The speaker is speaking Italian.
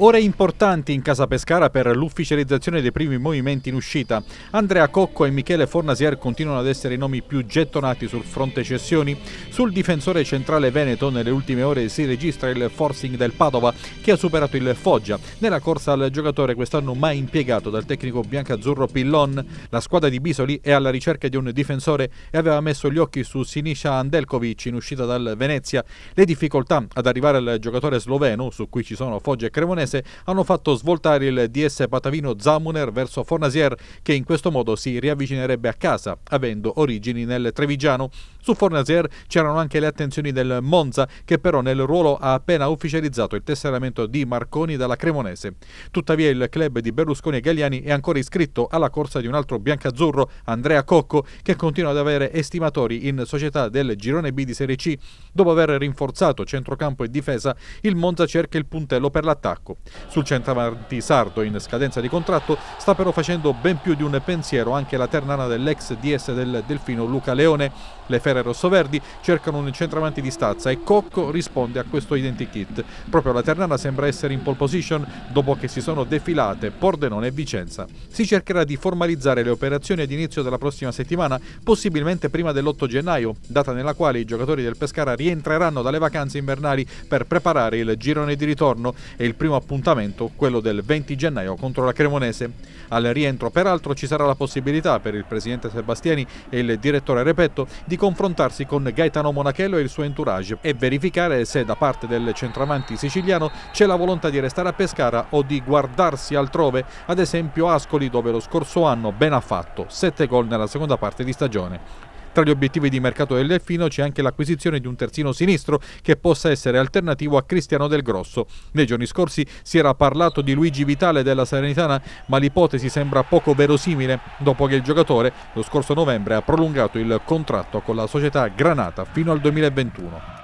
Ore importanti in casa Pescara per l'ufficializzazione dei primi movimenti in uscita. Andrea Cocco e Michele Fornasier continuano ad essere i nomi più gettonati sul fronte cessioni. Sul difensore centrale Veneto nelle ultime ore si registra il forcing del Padova che ha superato il Foggia nella corsa al giocatore quest'anno mai impiegato dal tecnico biancazzurro Pillon. La squadra di Bisoli è alla ricerca di un difensore e aveva messo gli occhi su Sinisha Andelkovic in uscita dal Venezia. Le difficoltà ad arrivare al giocatore sloveno, su cui ci sono Foggia e Cremonese, cremonese hanno fatto svoltare il DS patavino Zamuner verso Fornasier che in questo modo si riavvicinerebbe a casa avendo origini nel Trevigiano. Su Fornasier c'erano anche le attenzioni del Monza che però nel ruolo ha appena ufficializzato il tesseramento di Marconi dalla Cremonese. Tuttavia il club di Berlusconi e Galliani è ancora iscritto alla corsa di un altro biancazzurro, Andrea Cocco, che continua ad avere estimatori in società del girone B di Serie C. Dopo aver rinforzato centrocampo e difesa, il Monza cerca il puntello per l'attacco. Sul centravanti sardo in scadenza di contratto sta però facendo ben più di un pensiero anche la ternana dell'ex DS del Delfino Luca Leone. Le Ferre Rossoverdi cercano un centravanti di stazza e Cocco risponde a questo identikit. Proprio la ternana sembra essere in pole position dopo che si sono defilate Pordenone e Vicenza. Si cercherà di formalizzare le operazioni ad inizio della prossima settimana, possibilmente prima dell'8 gennaio, data nella quale i giocatori del Pescara rientreranno dalle vacanze invernali per preparare il girone di ritorno e il primo appuntamento appuntamento, quello del 20 gennaio contro la Cremonese. Al rientro peraltro ci sarà la possibilità per il presidente Sebastiani e il direttore Repetto di confrontarsi con Gaetano Monachello e il suo entourage e verificare se da parte del centravanti siciliano c'è la volontà di restare a Pescara o di guardarsi altrove, ad esempio Ascoli dove lo scorso anno ben ha fatto 7 gol nella seconda parte di stagione. Tra gli obiettivi di mercato del Delfino c'è anche l'acquisizione di un terzino sinistro che possa essere alternativo a Cristiano Del Grosso. Nei giorni scorsi si era parlato di Luigi Vitale della Serenitana, ma l'ipotesi sembra poco verosimile dopo che il giocatore lo scorso novembre ha prolungato il contratto con la società Granata fino al 2021.